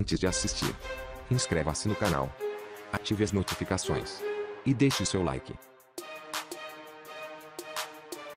Antes de assistir, inscreva-se no canal, ative as notificações e deixe seu like.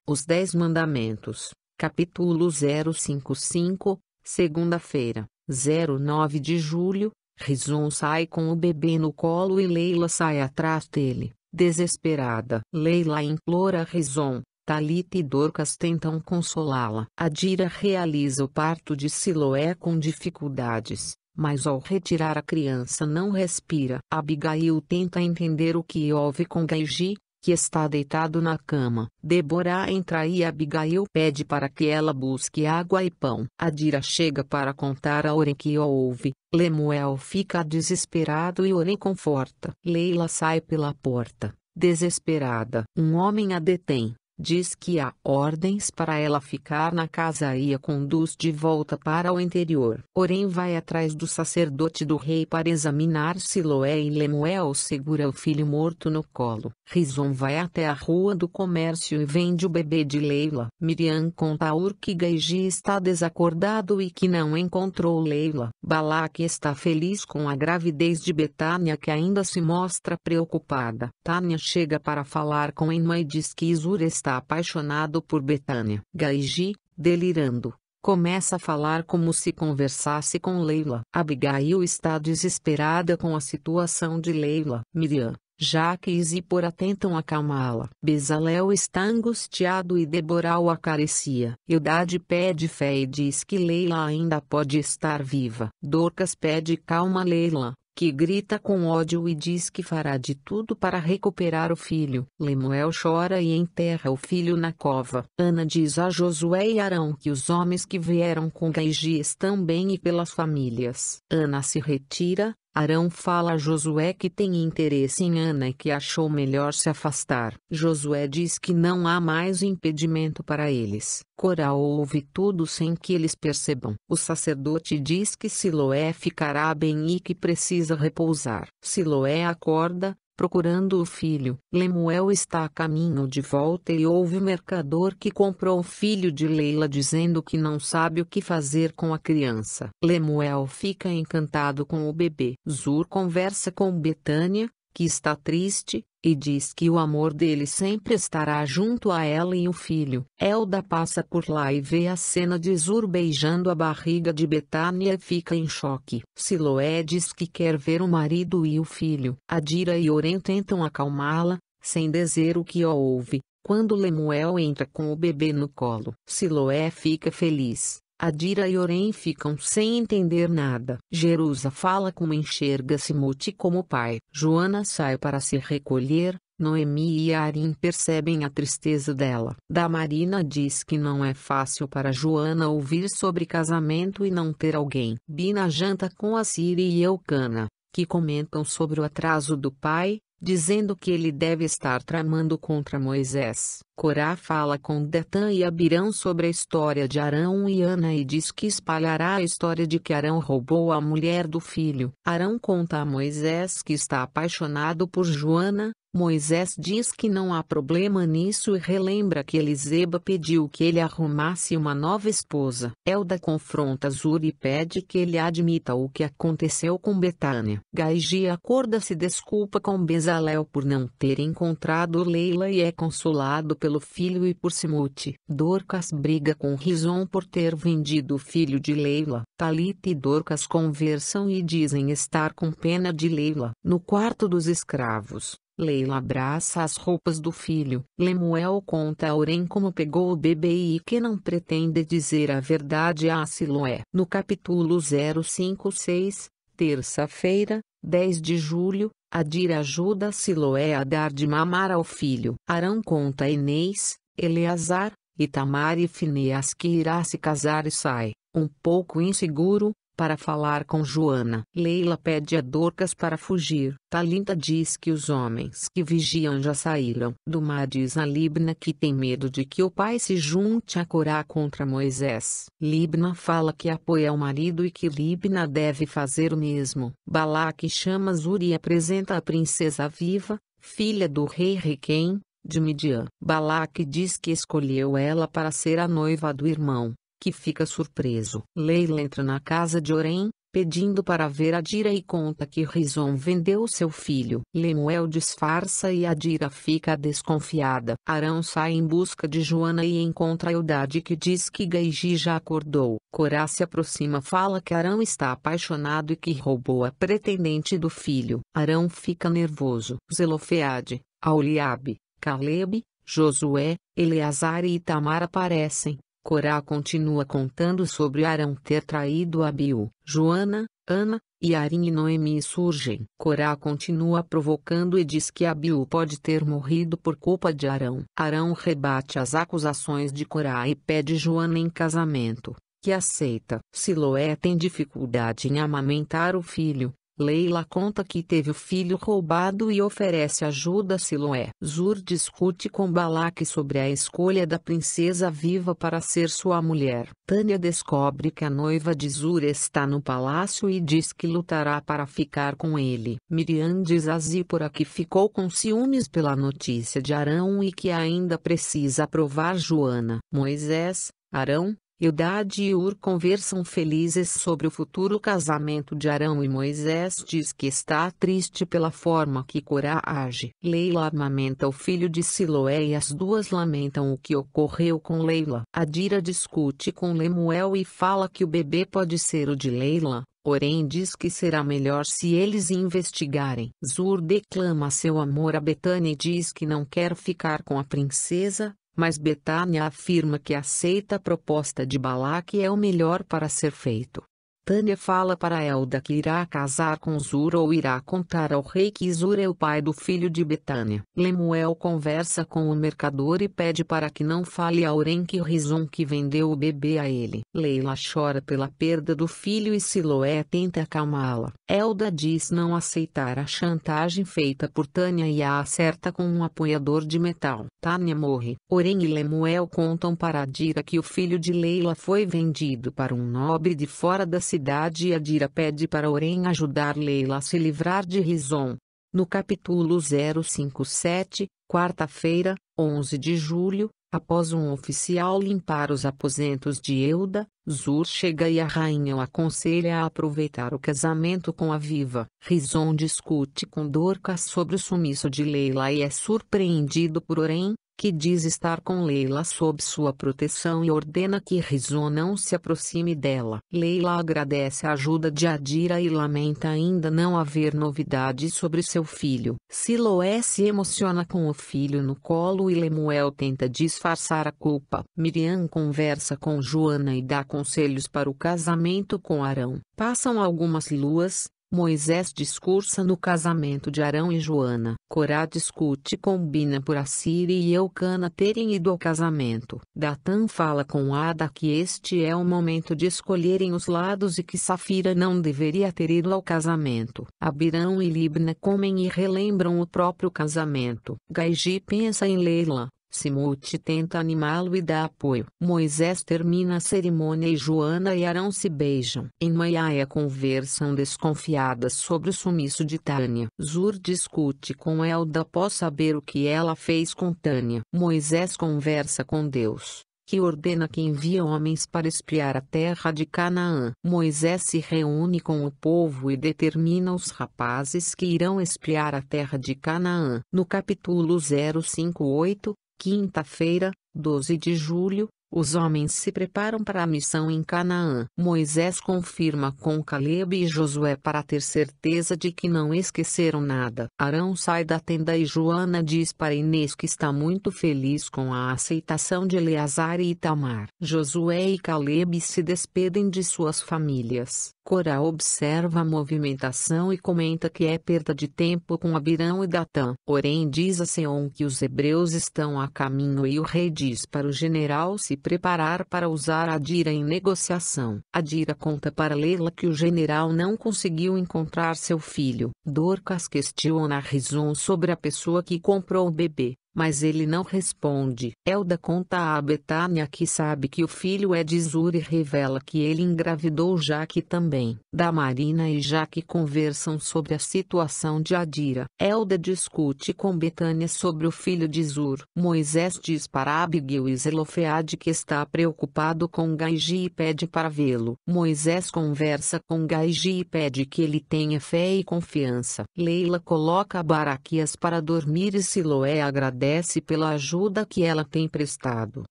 Os Dez Mandamentos, capítulo 055, segunda-feira, 09 de julho. Rizon sai com o bebê no colo e Leila sai atrás dele, desesperada. Leila implora Rizon, Talita e Dorcas tentam consolá-la. Adira realiza o parto de Siloé com dificuldades, mas ao retirar a criança não respira. Abigail tenta entender o que houve com Gaiji, que está deitado na cama. Deborah entra e Abigail pede para que ela busque água e pão. Adira chega para contar a Oren que houve. Lemuel fica desesperado e Oren conforta. Leila sai pela porta, desesperada. Um homem a detém. Diz que há ordens para ela ficar na casa e a conduz de volta para o interior. Porém vai atrás do sacerdote do rei para examinar Siloé e Lemuel segura o filho morto no colo. Rizom vai até a rua do comércio e vende o bebê de Leila. Miriam conta a Ur que Gaiji está desacordado e que não encontrou Leila. Balak está feliz com a gravidez de Betânia que ainda se mostra preocupada. Tânia chega para falar com Enma e diz que Isur está está apaixonado por Betânia. Gaiji, delirando, começa a falar como se conversasse com Leila. Abigail está desesperada com a situação de Leila. Miriam, Jaques e Pora tentam acalmá-la. Bezalel está angustiado e Deborah o acaricia. Eudade pede fé e diz que Leila ainda pode estar viva. Dorcas pede calma Leila, que grita com ódio e diz que fará de tudo para recuperar o filho. Lemuel chora e enterra o filho na cova. Ana diz a Josué e Arão que os homens que vieram com Gaigi estão bem e pelas famílias. Ana se retira, Arão fala a Josué que tem interesse em Ana e que achou melhor se afastar. Josué diz que não há mais impedimento para eles. Corá ouve tudo sem que eles percebam. O sacerdote diz que Siloé ficará bem e que precisa repousar. Siloé acorda, Procurando o filho, Lemuel está a caminho de volta e ouve o mercador que comprou o filho de Leila dizendo que não sabe o que fazer com a criança. Lemuel fica encantado com o bebê. Zur conversa com Betânia, que está triste, e diz que o amor dele sempre estará junto a ela e o filho. Elda passa por lá e vê a cena de Zur beijando a barriga de Betânia e fica em choque. Siloé diz que quer ver o marido e o filho. Adira e Oren tentam acalmá-la, sem dizer o que a ouve, quando Lemuel entra com o bebê no colo. Siloé fica feliz. Adira e Oren ficam sem entender nada. Jerusa fala como enxerga Simute como pai. Joana sai para se recolher. Noemi e Arim percebem a tristeza dela. Damarina diz que não é fácil para Joana ouvir sobre casamento e não ter alguém. Bina janta com Siri e Eucana, que comentam sobre o atraso do pai, dizendo que ele deve estar tramando contra Moisés. Corá fala com Datã e Abirão sobre a história de Arão e Ana e diz que espalhará a história de que Arão roubou a mulher do filho. Arão conta a Moisés que está apaixonado por Joana, Moisés diz que não há problema nisso e relembra que Eliseba pediu que ele arrumasse uma nova esposa. Elda confronta Zur e pede que ele admita o que aconteceu com Betânia. Gaiji acorda se desculpa com Bezalel por não ter encontrado Leila e é consolado pelo filho e por Simute. Dorcas briga com Rison por ter vendido o filho de Leila. Talita e Dorcas conversam e dizem estar com pena de Leila. No quarto dos escravos, Leila abraça as roupas do filho. Lemuel conta a Oren como pegou o bebê e que não pretende dizer a verdade a Siloé. No capítulo 056, terça-feira, 10 de julho, Adir ajuda Siloé a dar de mamar ao filho. Arão conta a Inês, Eleazar, Itamar e Fineas que irá se casar e sai, um pouco inseguro, para falar com Joana. Leila pede a Dorcas para fugir. Talinta diz que os homens que vigiam já saíram. Duma diz a Libna que tem medo de que o pai se junte a Corá contra Moisés. Libna fala que apoia o marido e que Libna deve fazer o mesmo. Balaque chama Zuri e apresenta a princesa viva, filha do rei Requem, de Midian. Balaque diz que escolheu ela para ser a noiva do irmão que fica surpreso. Leila entra na casa de Orém, pedindo para ver Adira e conta que Rison vendeu seu filho. Lemuel disfarça e Adira fica desconfiada. Arão sai em busca de Joana e encontra Eudade que diz que Gaiji já acordou. Corá se aproxima fala que Arão está apaixonado e que roubou a pretendente do filho. Arão fica nervoso. Zelofeade, Auliabe, Caleb, Josué, Eleazar e Itamar aparecem. Corá continua contando sobre Arão ter traído Abiú, Joana, Ana, e Arim e Noemi surgem. Corá continua provocando e diz que Abiú pode ter morrido por culpa de Arão. Arão rebate as acusações de Corá e pede Joana em casamento, que aceita. Siloé tem dificuldade em amamentar o filho, Leila conta que teve o filho roubado e oferece ajuda a Siloé. Zur discute com Balak sobre a escolha da princesa viva para ser sua mulher. Tânia descobre que a noiva de Zur está no palácio e diz que lutará para ficar com ele. Miriam diz a Zípora que ficou com ciúmes pela notícia de Arão e que ainda precisa provar Joana. Moisés, Arão, Eldad e Ur conversam felizes sobre o futuro casamento de Arão e Moisés diz que está triste pela forma que Corá age. Leila amamenta o filho de Siloé e as duas lamentam o que ocorreu com Leila. Adira discute com Lemuel e fala que o bebê pode ser o de Leila, porém diz que será melhor se eles investigarem. Zur declama seu amor a Betânia e diz que não quer ficar com a princesa, mas Betânia afirma que aceita a proposta de Balaque é o melhor para ser feito. Tânia fala para Elda que irá casar com Zur ou irá contar ao rei que Zur é o pai do filho de Betânia. Lemuel conversa com o mercador e pede para que não fale a Orenque Rizon que vendeu o bebê a ele. Leila chora pela perda do filho e Siloé tenta acalmá-la. Elda diz não aceitar a chantagem feita por Tânia e a acerta com um apoiador de metal. Tânia morre. Orem e Lemuel contam para Adira que o filho de Leila foi vendido para um nobre de fora da cidade e Adira pede para Orem ajudar Leila a se livrar de Rison. No capítulo 057, quarta-feira, 11 de julho, Após um oficial limpar os aposentos de Euda, Zur chega e a rainha o aconselha a aproveitar o casamento com a viva. Rison discute com Dorcas sobre o sumiço de Leila e é surpreendido por Oren, que diz estar com Leila sob sua proteção e ordena que Rizon não se aproxime dela. Leila agradece a ajuda de Adira e lamenta ainda não haver novidades sobre seu filho. Siloé se emociona com o filho no colo e Lemuel tenta disfarçar a culpa. Miriam conversa com Joana e dá conselhos para o casamento com Arão. Passam algumas luas, Moisés discursa no casamento de Arão e Joana. Corá discute e combina por Assíria e Eucana terem ido ao casamento. Datã fala com Ada que este é o momento de escolherem os lados e que Safira não deveria ter ido ao casamento. Abirão e Libna comem e relembram o próprio casamento. Gaiji pensa em Leila, Simuti tenta animá-lo e dá apoio. Moisés termina a cerimônia e Joana e Arão se beijam. Em Maiaia conversam desconfiadas sobre o sumiço de Tânia. Zur discute com Elda após saber o que ela fez com Tânia. Moisés conversa com Deus que ordena que envie homens para espiar a terra de Canaã. Moisés se reúne com o povo e determina os rapazes que irão espiar a terra de Canaã. No capítulo 058, Quinta-feira, 12 de julho, os homens se preparam para a missão em Canaã. Moisés confirma com Caleb e Josué para ter certeza de que não esqueceram nada. Arão sai da tenda e Joana diz para Inês que está muito feliz com a aceitação de Eleazar e Itamar. Josué e Caleb se despedem de suas famílias. Cora observa a movimentação e comenta que é perda de tempo com Abirão e Datã. Porém diz a Seon que os hebreus estão a caminho e o rei diz para o general se preparar para usar a DIRA em negociação. A DIRA conta para Leila que o general não conseguiu encontrar seu filho. Dorcas questiona Rison sobre a pessoa que comprou o bebê. Mas ele não responde. Elda é conta a Betânia que sabe que o filho é de Zur e revela que ele engravidou Jaque também. Damarina e Jaque conversam sobre a situação de Adira. Elda discute com Betânia sobre o filho de Zur. Moisés diz para Abigail e Zelofeade que está preocupado com Gaiji e pede para vê-lo. Moisés conversa com Gaiji e pede que ele tenha fé e confiança. Leila coloca Baraquias para dormir e Siloé agradece agradece pela ajuda que ela tem prestado.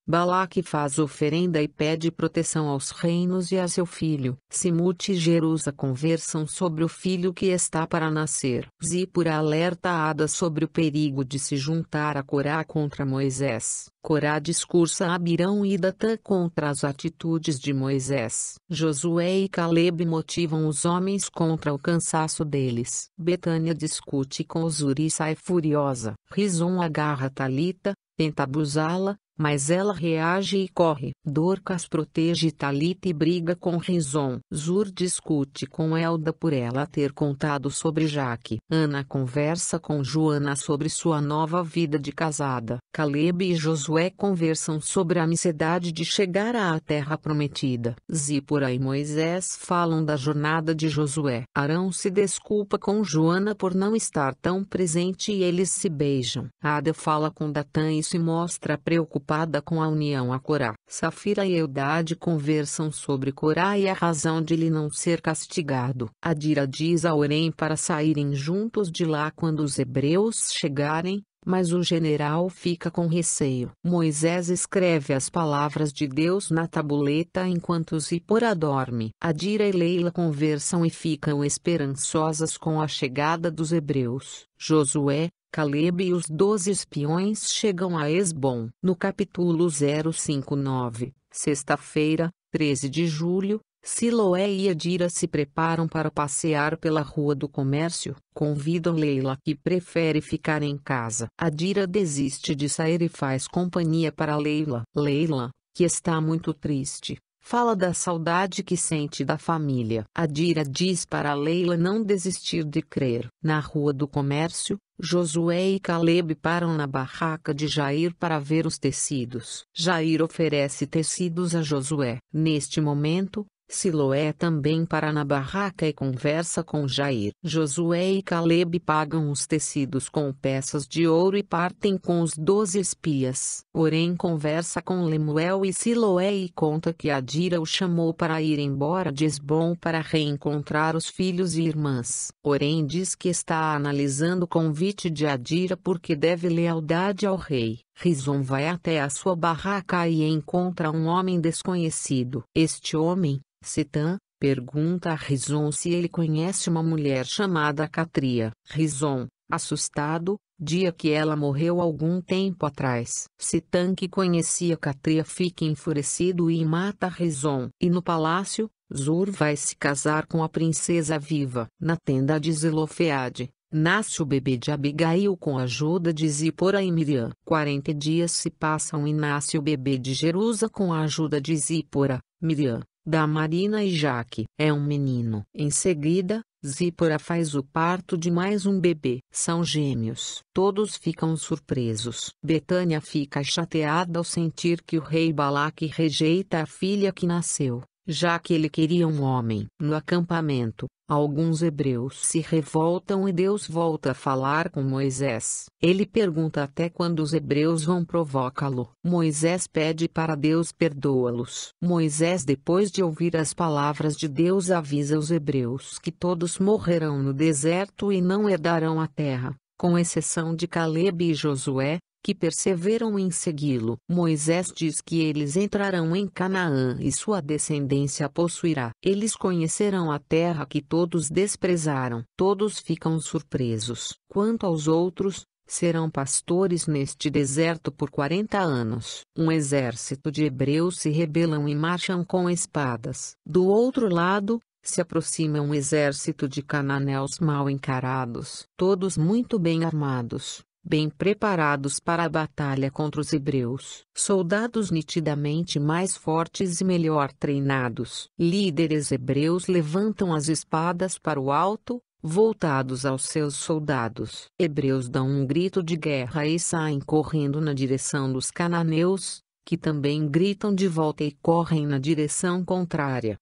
Balaque faz oferenda e pede proteção aos reinos e a seu filho. Simute e Jerusa conversam sobre o filho que está para nascer. Zípora alerta Ada sobre o perigo de se juntar a Corá contra Moisés. Corá discursa a Abirão e Datã contra as atitudes de Moisés. Josué e Caleb motivam os homens contra o cansaço deles. Betânia discute com Zuri e sai furiosa. Rison agarra Talita, tenta abusá-la, mas ela reage e corre. Dorcas protege Talita e briga com Rison. Zur discute com Elda por ela ter contado sobre Jaque. Ana conversa com Joana sobre sua nova vida de casada. Caleb e Josué conversam sobre a ansiedade de chegar à terra prometida. Zípora e Moisés falam da jornada de Josué. Arão se desculpa com Joana por não estar tão presente e eles se beijam. Ada fala com Datã e se mostra preocupada com a união a Corá. Safira e Eudade conversam sobre Corá e a razão de lhe não ser castigado. Adira diz a Orem para saírem juntos de lá quando os hebreus chegarem, mas o general fica com receio. Moisés escreve as palavras de Deus na tabuleta enquanto Zipora dorme. Adira e Leila conversam e ficam esperançosas com a chegada dos hebreus. Josué, Caleb e os doze espiões chegam a Esbom. No capítulo 059, sexta-feira, 13 de julho, Siloé e Adira se preparam para passear pela Rua do Comércio, convidam Leila que prefere ficar em casa. Adira desiste de sair e faz companhia para Leila. Leila, que está muito triste, fala da saudade que sente da família. Adira diz para Leila não desistir de crer. Na Rua do Comércio, Josué e Caleb param na barraca de Jair para ver os tecidos. Jair oferece tecidos a Josué. Neste momento, Siloé também para na barraca e conversa com Jair. Josué e Caleb pagam os tecidos com peças de ouro e partem com os doze espias. Porém conversa com Lemuel e Siloé e conta que Adira o chamou para ir embora de Esbom para reencontrar os filhos e irmãs. Porém diz que está analisando o convite de Adira porque deve lealdade ao rei. Rizon vai até a sua barraca e encontra um homem desconhecido. Este homem, Citan, pergunta a Rizon se ele conhece uma mulher chamada Catria. Rizon, assustado, dia que ela morreu algum tempo atrás. Citan, que conhecia Catria fica enfurecido e mata Rizon. E no palácio, Zur vai se casar com a princesa viva. Na tenda de Zelofeade, Nasce o bebê de Abigail com a ajuda de Zipora e Miriam. 40 dias se passam e nasce o bebê de Jerusa com a ajuda de Zipora, Miriam, da Marina e Jaque. É um menino. Em seguida, Zipora faz o parto de mais um bebê. São gêmeos. Todos ficam surpresos. Betânia fica chateada ao sentir que o rei Balaque rejeita a filha que nasceu, já que ele queria um homem. No acampamento, Alguns hebreus se revoltam e Deus volta a falar com Moisés. Ele pergunta até quando os hebreus vão provocá-lo. Moisés pede para Deus perdoá-los. Moisés, depois de ouvir as palavras de Deus, avisa os hebreus que todos morrerão no deserto e não herdarão a terra, com exceção de Caleb e Josué, que perseveram em segui-lo. Moisés diz que eles entrarão em Canaã e sua descendência possuirá. Eles conhecerão a terra que todos desprezaram. Todos ficam surpresos. Quanto aos outros, serão pastores neste deserto por quarenta anos. Um exército de hebreus se rebelam e marcham com espadas. Do outro lado, se aproxima um exército de cananeus mal encarados, todos muito bem armados bem preparados para a batalha contra os hebreus, soldados nitidamente mais fortes e melhor treinados. Líderes hebreus levantam as espadas para o alto, voltados aos seus soldados. Hebreus dão um grito de guerra e saem correndo na direção dos cananeus, que também gritam de volta e correm na direção contrária.